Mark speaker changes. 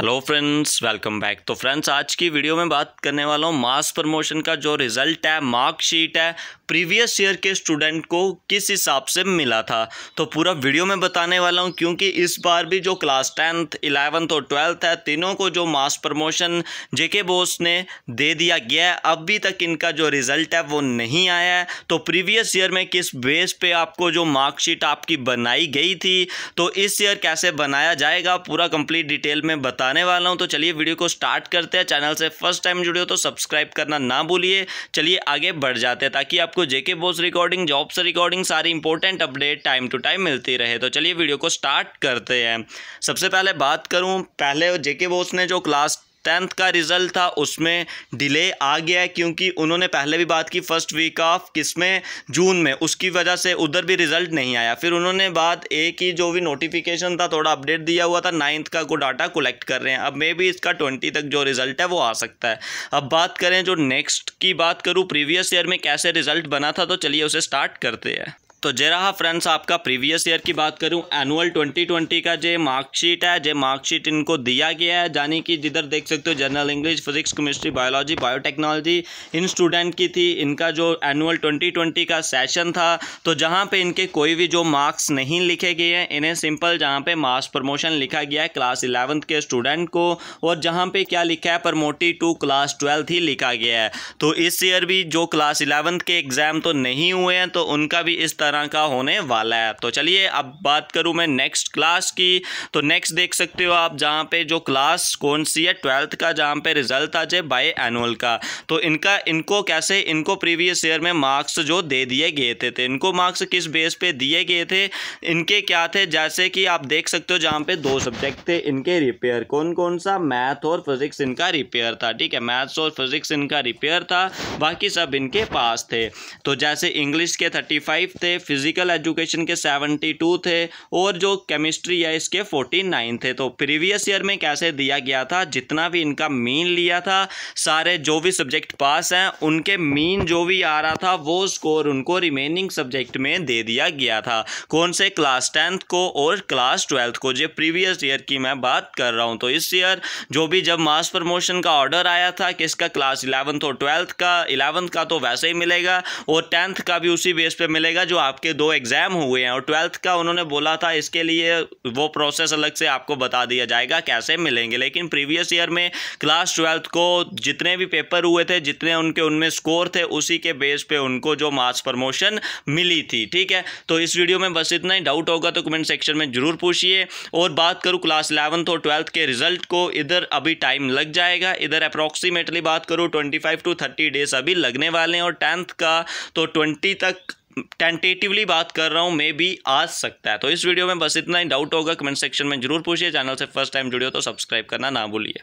Speaker 1: hello friends welcome back तो friends आज की वीडियो में बात करने वाला हूँ मास प्रमोशन का जो रिज़ल्ट है मार्कशीट है प्रीवियस ईयर के स्टूडेंट को किस हिसाब से मिला था तो पूरा वीडियो में बताने वाला हूँ क्योंकि इस बार भी जो क्लास टेंथ इलेवंथ और ट्वेल्थ है तीनों को जो मास प्रमोशन जेके बोस ने दे दिया गया है अभी तक इनका जो रिज़ल्ट है वो नहीं आया है तो प्रीवियस ईयर में किस बेस पे आपको जो मार्कशीट आपकी बनाई गई थी तो इस ईयर कैसे बनाया जाएगा पूरा कंप्लीट डिटेल में बता बताने वाला हूँ तो चलिए वीडियो को स्टार्ट करते हैं चैनल से फर्स्ट टाइम जुड़े हो तो सब्सक्राइब करना ना भूलिए चलिए आगे बढ़ जाते हैं ताकि आपको JK BOSE recording jobs recording सारी important update time to time मिलती रहे तो चलिए वीडियो को स्टार्ट करते हैं सबसे पहले बात करूँ पहले जेके बोस ने जो क्लास टेंथ का रिज़ल्ट था उसमें डिले आ गया है क्योंकि उन्होंने पहले भी बात की फ़र्स्ट वीक ऑफ किसमें जून में उसकी वजह से उधर भी रिज़ल्ट नहीं आया फिर उन्होंने बात ए की जो भी नोटिफिकेशन था थोड़ा अपडेट दिया हुआ था नाइन्थ का को डाटा कलेक्ट कर रहे हैं अब मे भी इसका ट्वेंटी तक जो रिज़ल्ट है वो आ सकता है अब बात करें जो नेक्स्ट की बात करूँ प्रीवियस ईयर में कैसे रिज़ल्ट बना था तो चलिए उसे स्टार्ट करते हैं तो जे रहा फ्रेंड्स आपका प्रीवियस ईयर की बात करूं एनुअल 2020 का जो मार्कशीट है जो मार्कशीट इनको दिया गया है यानी कि जिधर देख सकते हो general English physics chemistry biology biotechnology इन स्टूडेंट की थी इनका जो एनुअल 2020 का सेशन था तो जहां पे इनके कोई भी जो मार्क्स नहीं लिखे गए हैं इन्हें सिंपल जहाँ पर मार्क्स प्रमोशन लिखा गया है क्लास इलेवंथ के स्टूडेंट को और जहाँ पर क्या लिखा है प्रमोटी टू क्लास ट्वेल्थ ही लिखा गया है तो इस ईयर भी जो क्लास इलेवंथ के एग्ज़ाम तो नहीं हुए हैं तो उनका भी इस तरह तरह का होने वाला है तो चलिए अब बात करूँ मैं नेक्स्ट क्लास की तो नेक्स्ट देख सकते हो आप जहाँ पे जो क्लास कौन सी है ट्वेल्थ का जहाँ पे रिजल्ट आ जाए बाई एनुअल का तो इनका इनको कैसे इनको प्रीवियस ईयर में मार्क्स जो दे दिए गए थे, तो इनको मार्क्स किस बेस पे दिए गए थे इनके क्या थे जैसे कि आप देख सकते हो जहाँ पे दो सब्जेक्ट थे इनके रिपेयर कौन कौन सा मैथ और फिजिक्स इनका रिपेयर था ठीक है मैथ्स और फिजिक्स इनका रिपेयर था बाकी सब इनके पास थे तो जैसे इंग्लिश के थर्टी फाइव थे फिजिकल एजुकेशन के सेवेंटी टू थे और जो केमिस्ट्री है इसके फोर्टी नाइन थे तो प्रीवियस ईयर में कैसे दिया गया था जितना भी इनका मीन लिया था सारे जो भी सब्जेक्ट पास हैं उनके मीन जो भी आ रहा था वो स्कोर उनको रिमेनिंग सब्जेक्ट में दे दिया गया था कौन से क्लास टेंथ को और क्लास ट्वेल्थ को जो प्रीवियस ईयर की मैं बात कर रहा हूँ तो इस ईयर जो भी जब मास प्रमोशन का ऑर्डर आया था किसका क्लास इलेवंथ और ट्वेल्थ का इलेवंथ का तो वैसे ही मिलेगा और टेंथ का भी उसी बेस पर मिलेगा जो आपके दो एग्ज़ाम हुए हैं और ट्वेल्थ का उन्होंने बोला था इसके लिए वो प्रोसेस अलग से आपको बता दिया जाएगा कैसे मिलेंगे लेकिन प्रीवियस ईयर में क्लास ट्वेल्थ को जितने भी पेपर हुए थे जितने उनके उनमें स्कोर थे उसी के बेस पे उनको जो मार्क्स प्रमोशन मिली थी ठीक है तो इस वीडियो में बस इतना ही डाउट होगा तो कमेंट सेक्शन में ज़रूर पूछिए और बात करूँ क्लास इलेवंथ और ट्वेल्थ के रिजल्ट को इधर अभी टाइम लग जाएगा इधर अप्रॉक्सीमेटली बात करूँ twenty five to thirty days अभी लगने वाले हैं और टेंथ का तो ट्वेंटी तक टेंटेटिवली बात कर रहा हूँ मे भी आ सकता है तो इस वीडियो में बस इतना ही डाउट होगा कमेंट सेक्शन में जरूर पूछिए चैनल से फर्स्ट टाइम जुड़े हो तो सब्सक्राइब करना ना भूलिए